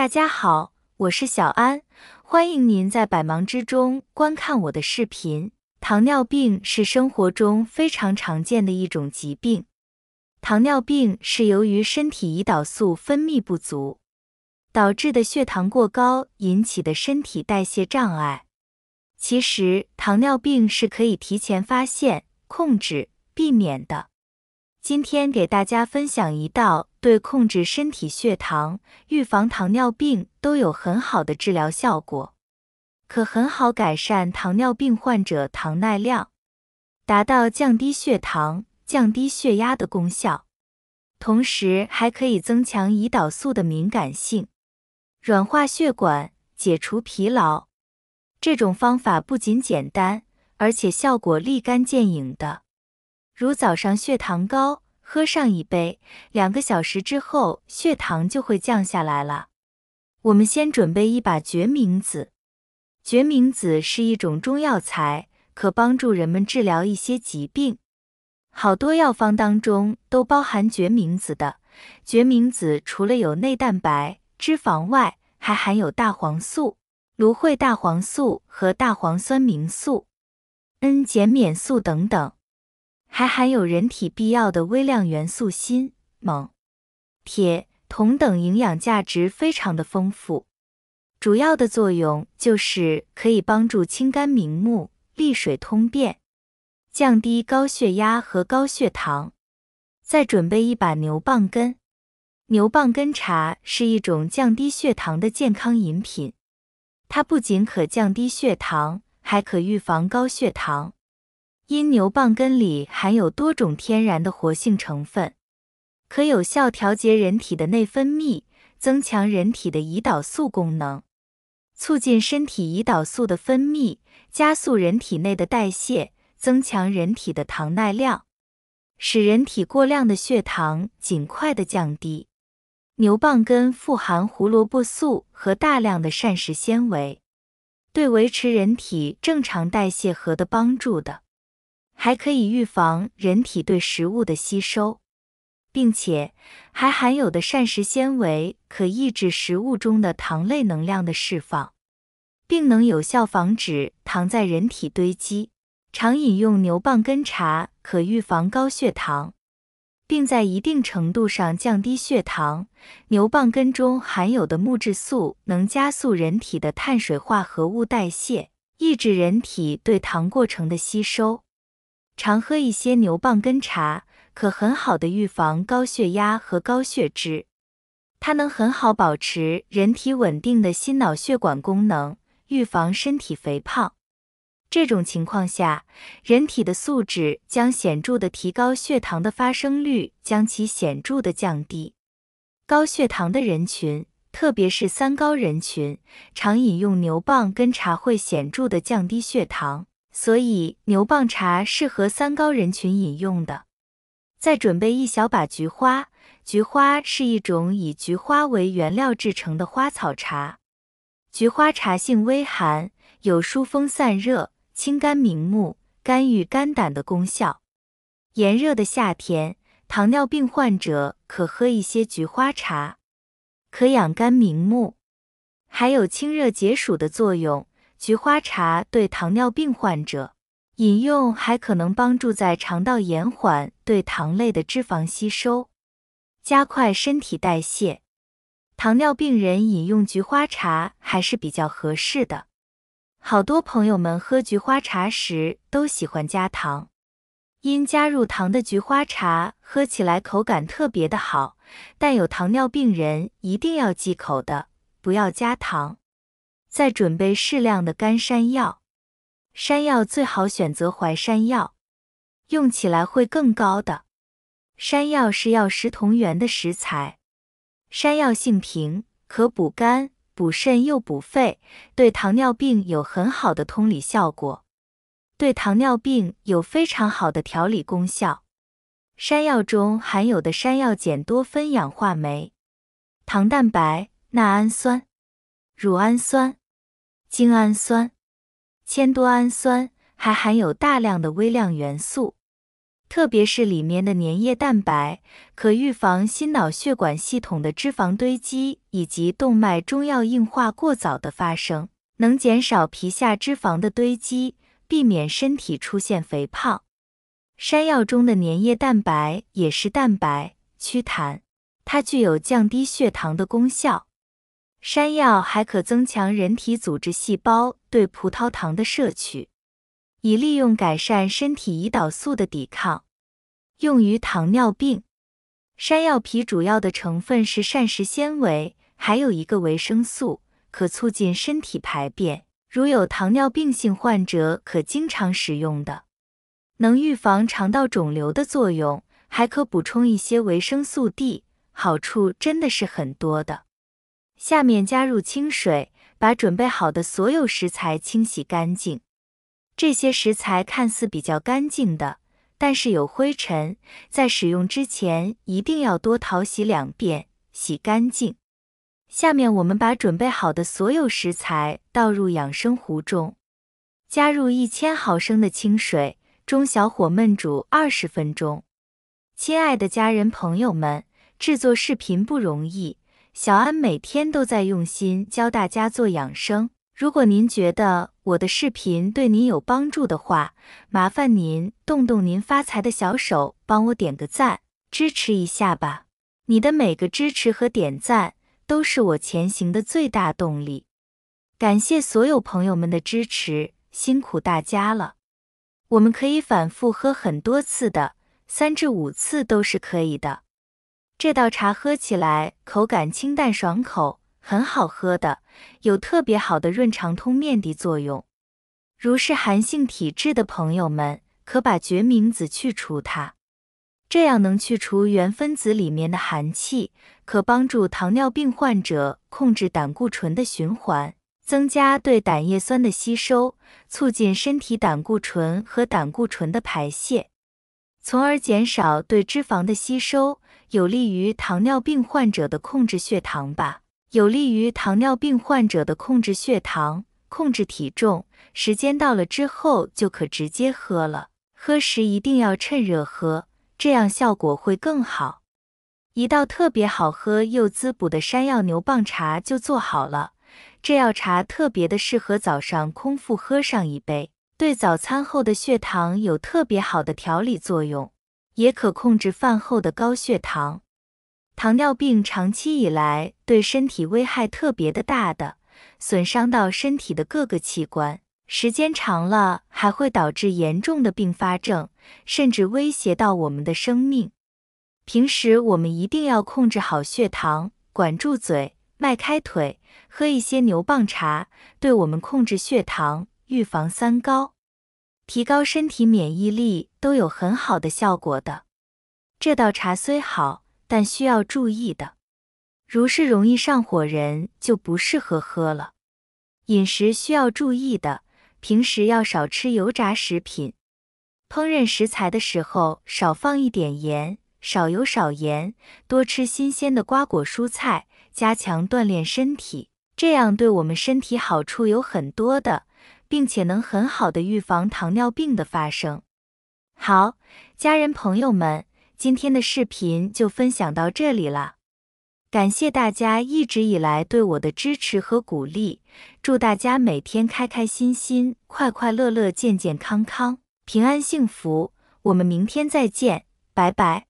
大家好，我是小安，欢迎您在百忙之中观看我的视频。糖尿病是生活中非常常见的一种疾病。糖尿病是由于身体胰岛素分泌不足，导致的血糖过高引起的身体代谢障碍。其实，糖尿病是可以提前发现、控制、避免的。今天给大家分享一道对控制身体血糖、预防糖尿病都有很好的治疗效果，可很好改善糖尿病患者糖耐量，达到降低血糖、降低血压的功效，同时还可以增强胰岛素的敏感性，软化血管，解除疲劳。这种方法不仅简单，而且效果立竿见影的。如早上血糖高，喝上一杯，两个小时之后血糖就会降下来了。我们先准备一把决明子，决明子是一种中药材，可帮助人们治疗一些疾病。好多药方当中都包含决明子的。决明子除了有内蛋白、脂肪外，还含有大黄素、芦荟大黄素和大黄酸明素、N- 减免素等等。还含有人体必要的微量元素锌、锰、铁、铜等，营养价值非常的丰富。主要的作用就是可以帮助清肝明目、利水通便、降低高血压和高血糖。再准备一把牛蒡根，牛蒡根茶是一种降低血糖的健康饮品，它不仅可降低血糖，还可预防高血糖。因牛蒡根里含有多种天然的活性成分，可有效调节人体的内分泌，增强人体的胰岛素功能，促进身体胰岛素的分泌，加速人体内的代谢，增强人体的糖耐量，使人体过量的血糖尽快的降低。牛蒡根富含胡萝卜素和大量的膳食纤维，对维持人体正常代谢和的帮助的。还可以预防人体对食物的吸收，并且还含有的膳食纤维可抑制食物中的糖类能量的释放，并能有效防止糖在人体堆积。常饮用牛蒡根茶可预防高血糖，并在一定程度上降低血糖。牛蒡根中含有的木质素能加速人体的碳水化合物代谢，抑制人体对糖过程的吸收。常喝一些牛蒡根茶，可很好的预防高血压和高血脂。它能很好保持人体稳定的心脑血管功能，预防身体肥胖。这种情况下，人体的素质将显著的提高血糖的发生率，将其显著的降低。高血糖的人群，特别是三高人群，常饮用牛蒡根茶会显著的降低血糖。所以牛蒡茶适合三高人群饮用的。再准备一小把菊花，菊花是一种以菊花为原料制成的花草茶。菊花茶性微寒，有疏风散热、清肝明目、干预肝胆的功效。炎热的夏天，糖尿病患者可喝一些菊花茶，可养肝明目，还有清热解暑的作用。菊花茶对糖尿病患者饮用，还可能帮助在肠道延缓对糖类的脂肪吸收，加快身体代谢。糖尿病人饮用菊花茶还是比较合适的。好多朋友们喝菊花茶时都喜欢加糖，因加入糖的菊花茶喝起来口感特别的好，但有糖尿病人一定要忌口的，不要加糖。再准备适量的干山药，山药最好选择淮山药，用起来会更高。的山药是药食同源的食材，山药性平，可补肝、补肾又补肺，对糖尿病有很好的通理效果，对糖尿病有非常好的调理功效。山药中含有的山药碱多酚氧化酶、糖蛋白、钠氨酸、乳氨酸。精氨酸、千多氨酸还含有大量的微量元素，特别是里面的粘液蛋白，可预防心脑血管系统的脂肪堆积以及动脉中药硬化过早的发生，能减少皮下脂肪的堆积，避免身体出现肥胖。山药中的粘液蛋白也是蛋白，祛痰，它具有降低血糖的功效。山药还可增强人体组织细胞对葡萄糖的摄取，以利用改善身体胰岛素的抵抗，用于糖尿病。山药皮主要的成分是膳食纤维，还有一个维生素，可促进身体排便。如有糖尿病性患者，可经常食用的，能预防肠道肿瘤的作用，还可补充一些维生素 D，好处真的是很多的。下面加入清水，把准备好的所有食材清洗干净。这些食材看似比较干净的，但是有灰尘，在使用之前一定要多淘洗两遍，洗干净。下面我们把准备好的所有食材倒入养生壶中，加入一千毫升的清水，中小火焖煮二十分钟。亲爱的家人朋友们，制作视频不容易。小安每天都在用心教大家做养生。如果您觉得我的视频对您有帮助的话，麻烦您动动您发财的小手，帮我点个赞，支持一下吧。你的每个支持和点赞都是我前行的最大动力。感谢所有朋友们的支持，辛苦大家了。我们可以反复喝很多次的，三至五次都是可以的。这道茶喝起来口感清淡爽口，很好喝的，有特别好的润肠通便的作用。如是寒性体质的朋友们，可把决明子去除它，这样能去除原分子里面的寒气，可帮助糖尿病患者控制胆固醇的循环，增加对胆叶酸的吸收，促进身体胆固醇和胆固醇的排泄，从而减少对脂肪的吸收。有利于糖尿病患者的控制血糖吧，有利于糖尿病患者的控制血糖、控制体重。时间到了之后就可直接喝了，喝时一定要趁热喝，这样效果会更好。一道特别好喝又滋补的山药牛蒡茶就做好了。这药茶特别的适合早上空腹喝上一杯，对早餐后的血糖有特别好的调理作用。也可控制饭后的高血糖。糖尿病长期以来对身体危害特别的大的，损伤到身体的各个器官，时间长了还会导致严重的并发症，甚至威胁到我们的生命。平时我们一定要控制好血糖，管住嘴，迈开腿，喝一些牛蒡茶，对我们控制血糖、预防三高。提高身体免疫力都有很好的效果的。这道茶虽好，但需要注意的，如是容易上火人就不适合喝了。饮食需要注意的，平时要少吃油炸食品，烹饪食材的时候少放一点盐，少油少盐，多吃新鲜的瓜果蔬菜，加强锻炼身体，这样对我们身体好处有很多的。并且能很好的预防糖尿病的发生。好，家人朋友们，今天的视频就分享到这里了，感谢大家一直以来对我的支持和鼓励，祝大家每天开开心心、快快乐乐、健健康康、平安幸福！我们明天再见，拜拜！